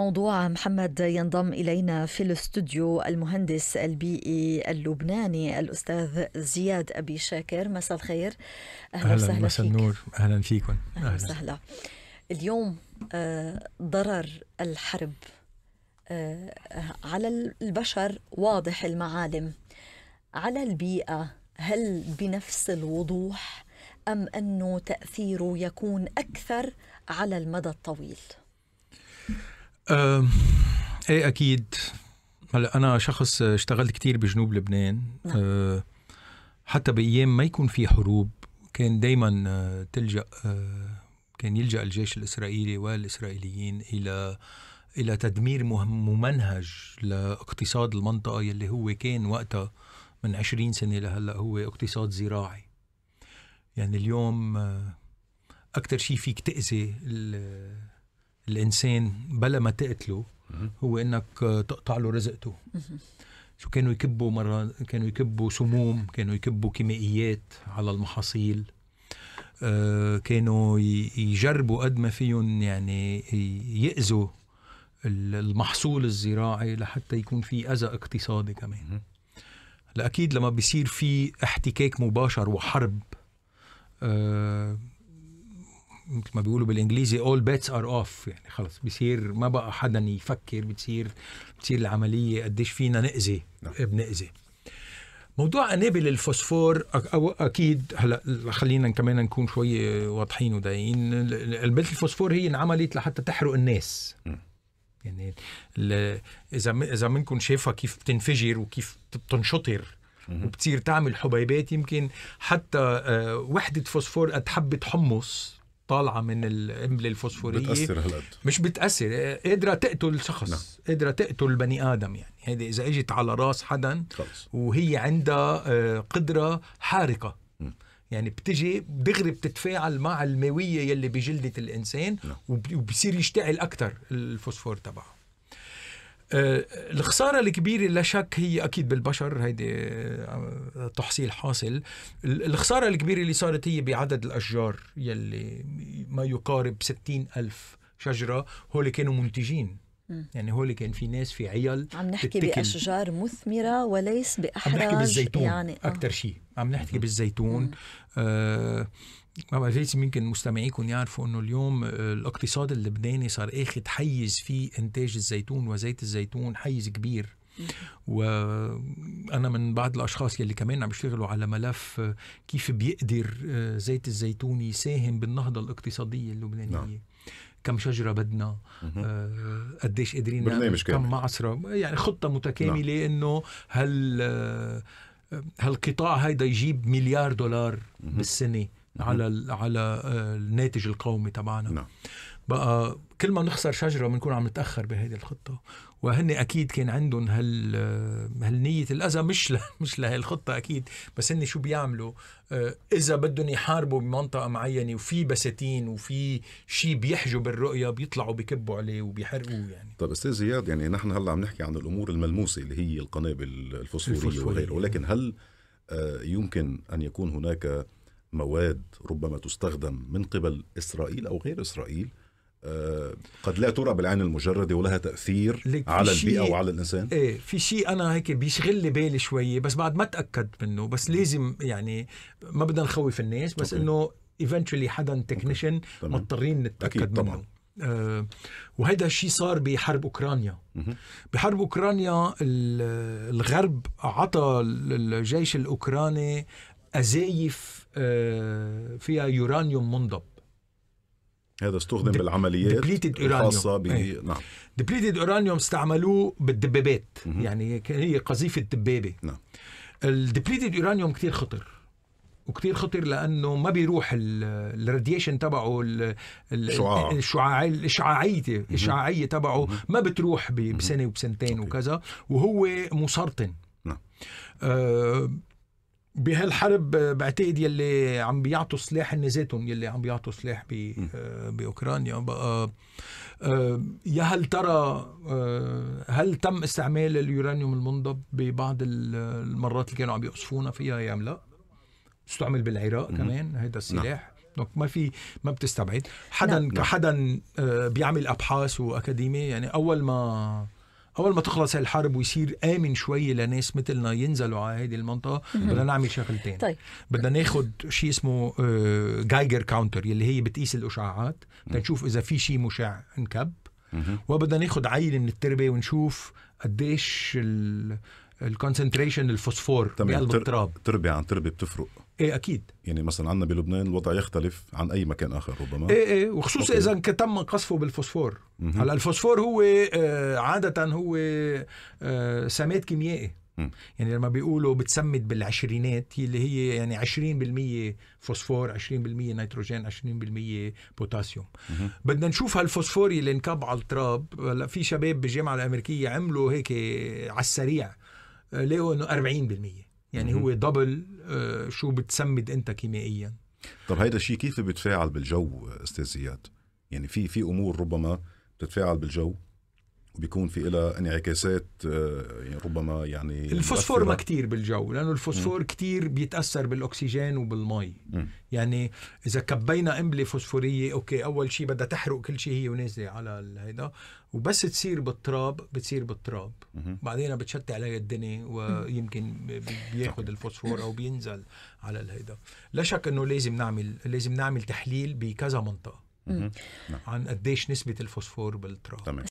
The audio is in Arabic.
موضوع محمد ينضم الينا في الاستوديو المهندس البيئي اللبناني الاستاذ زياد ابي شاكر مساء الخير اهلا, أهلا وسهلا مساء النور اهلا فيكم اهلا وسهلا اليوم آه، ضرر الحرب آه، على البشر واضح المعالم على البيئه هل بنفس الوضوح ام انه تاثيره يكون اكثر على المدى الطويل أه ايه اكيد هلا انا شخص اشتغلت كتير بجنوب لبنان نعم. أه حتى بايام ما يكون في حروب كان دائما أه، تلجا أه، كان يلجا الجيش الاسرائيلي والاسرائيليين الى الى تدمير ممنهج لاقتصاد المنطقه يلي هو كان وقتها من 20 سنه لهلا هو اقتصاد زراعي يعني اليوم أه، اكثر شيء فيك تاذي الانسان بلا ما تقتله هو انك تقطع له رزقته شو كانوا يكبوا مره كانوا يكبوا سموم كانوا يكبوا كيميائيات على المحاصيل آه، كانوا يجربوا قد ما فيهم يعني يأذوا المحصول الزراعي لحتى يكون في أذى اقتصادي كمان لأكيد لما بيصير في احتكاك مباشر وحرب آه، ما بيقولوا بالانجليزي all bets are off يعني خلص بصير ما بقى حدا يفكر بتصير بتصير العمليه قديش فينا ناذي نعم. بناذي موضوع قنابل الفوسفور أو اكيد هلا خلينا كمان نكون شوي واضحين ودايين قنبله الفوسفور هي انعملت لحتى تحرق الناس يعني اذا اذا منكم شايفها كيف بتنفجر وكيف بتنشطر وبتصير تعمل حبيبات يمكن حتى آه، وحده فوسفور قد حبه حمص طالعه من الامل الفوسفوريه بتاثر هالقد مش بتاثر قادره تقتل شخص نعم. قادره تقتل بني ادم يعني هذه اذا اجت على راس حدا خلص. وهي عندها آه، قدره حارقه يعني بتجي دغري بتتفاعل مع المويه يلي بجلده الانسان نعم. وبصير يشتعل اكثر الفوسفور تبعه آه، الخسارة الكبيرة لا شك هي أكيد بالبشر هيدي آه، تحصيل حاصل الخسارة الكبيرة اللي صارت هي بعدد الأشجار يلي ما يقارب ستين ألف شجرة هول كانوا منتجين م. يعني هو اللي كان في ناس في عيال عم نحكي تتكل. باشجار مثمره وليس باحراج عم نحكي بالزيتون يعني آه. اكثر شيء عم نحكي مم. بالزيتون م. آه ما بعرف يمكن مستمعيكم يعرفوا انه اليوم آه، الاقتصاد اللبناني صار اخذ حيز في انتاج الزيتون وزيت الزيتون حيز كبير وانا من بعض الاشخاص يلي كمان عم يشتغلوا على ملف آه، كيف بيقدر آه، زيت الزيتون يساهم بالنهضه الاقتصاديه اللبنانيه نعم. كم شجره بدنا آه قديش قادرين برنامج كم معصره يعني خطه متكامله نعم. انه هل آه، هالقطاع هيدا يجيب مليار دولار بالسنه على على آه، الناتج القومي تبعنا نعم بقى كل ما نخسر شجره بنكون عم نتاخر بهيدي الخطه وهن اكيد كان عندهم هال هالنيه الاذى مش ل... مش لهي الخطه اكيد بس هن شو بيعملوا آه، اذا بدهم يحاربوا بمنطقه معينه وفي بساتين وفي شيء بيحجب الرؤيه بيطلعوا بكبوا عليه وبيحرقوه يعني طيب استاذ زياد يعني نحن هلا عم نحكي عن الامور الملموسه اللي هي القنابل الفوسفوريه, الفوسفورية وغيره ولكن هل آه، يمكن ان يكون هناك مواد ربما تستخدم من قبل اسرائيل او غير اسرائيل آه، قد لا ترى بالعين المجرده ولها تاثير على البيئه وعلى الانسان ايه في شيء انا هيك بيشغل لي بالي شويه بس بعد ما تاكدت منه بس لازم يعني ما بدنا نخوف الناس بس انه ايفنتشولي حدا تكنيشن مضطرين نتاكد منه طبعًا. منه آه، وهذا الشيء صار بحرب اوكرانيا بحرب اوكرانيا الغرب عطى الجيش الاوكراني ازايف آه، فيها يورانيوم منضب هذا استخدم بالعمليات الخاصة إيه. ب نعم ديبليتد اورانيوم استعملوه بالدبابات يعني هي قذيفة دبابة نعم الديبليتد اورانيوم كثير خطر وكثير خطر لانه ما بيروح الراديشن تبعه الشعاع الاشعاعيه الاشعاعيه تبعه ما بتروح بسنه وبسنتين وكذا وهو مسرطن نعم آه، بهالحرب آه، بعتقد يلي عم بيعطوا سلاح نزاتهم يلي عم بيعطوا سلاح بي آه، باوكرانيا بقى آه، يا هل ترى هل تم استعمال اليورانيوم المنضب ببعض المرات اللي كانوا عم يقصفونا فيها يا ام لا؟ استعمل بالعراق كمان هيدا نعم. السلاح نعم. ما في ما بتستبعد حدا نعم. كحدا بيعمل ابحاث واكاديميه يعني اول ما اول ما تخلص الحرب ويصير امن شوي لناس مثلنا ينزلوا على هذه المنطقه بدنا نعمل شغلتين طيب. بدنا ناخذ شيء اسمه جايجر كاونتر اللي هي بتقيس الاشعاعات لنشوف اذا في شيء مشع انكب وبدنا ناخذ عيل من التربه ونشوف قديش ال... الكونسنتريشن الفوسفور تمام بقلب التراب تربية عن تربية بتفرق ايه اكيد يعني مثلا عندنا بلبنان الوضع يختلف عن اي مكان اخر ربما ايه ايه وخصوصا اذا تم قصفه بالفوسفور هلا الفوسفور هو آه عاده هو آه سماد كيميائي يعني لما بيقولوا بتسمد بالعشرينات اللي هي يعني 20% فوسفور 20% نيتروجين 20% بوتاسيوم بدنا نشوف هالفوسفوري اللي انكب على التراب هلا في شباب بالجامعه الامريكيه عملوا هيك على السريع آه، لقوا انه 40% يعني هو دبل آه، شو بتسمد انت كيميائيا طب هيدا الشيء كيف بيتفاعل بالجو استاذ زياد؟ يعني في في امور ربما بتتفاعل بالجو بيكون في لها انعكاسات آه، يعني ربما يعني الفوسفور ما كتير بالجو لانه الفوسفور م. كتير بيتاثر بالاكسجين وبالمي م. يعني اذا كبينا امله فوسفوريه اوكي اول شيء بدها تحرق كل شيء هي ونازله على هيدا وبس تصير بالتراب بتصير بالتراب م. بعدين بتشتي عليها الدنيا ويمكن بياخذ الفوسفور او بينزل على الهيدا لا شك انه لازم نعمل لازم نعمل تحليل بكذا منطقه عن قديش نسبه الفوسفور بالتراب تمام.